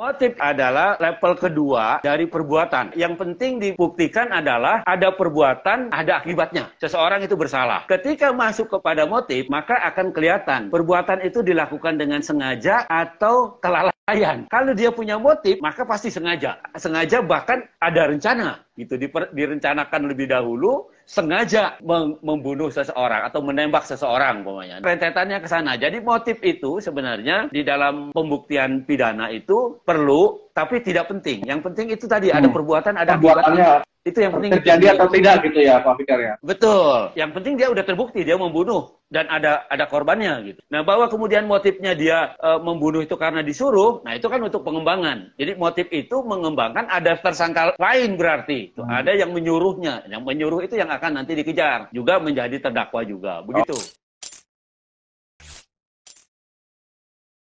Motif adalah level kedua dari perbuatan. Yang penting dibuktikan adalah ada perbuatan, ada akibatnya. Seseorang itu bersalah. Ketika masuk kepada motif, maka akan kelihatan perbuatan itu dilakukan dengan sengaja atau kelalaian. Kalau dia punya motif, maka pasti sengaja. Sengaja bahkan ada rencana. Gitu direncanakan lebih dahulu, sengaja membunuh seseorang atau menembak seseorang pokoknya. Rentetannya ke sana. Jadi motif itu sebenarnya di dalam pembuktian pidana itu perlu tapi tidak penting. Yang penting itu tadi hmm. ada perbuatan, ada akibatnya itu yang penting terjadi atau tidak gitu ya Pak Fikar ya betul yang penting dia udah terbukti dia membunuh dan ada ada korbannya gitu nah bahwa kemudian motifnya dia e, membunuh itu karena disuruh nah itu kan untuk pengembangan jadi motif itu mengembangkan ada tersangka lain berarti hmm. ada yang menyuruhnya yang menyuruh itu yang akan nanti dikejar juga menjadi terdakwa juga begitu oh.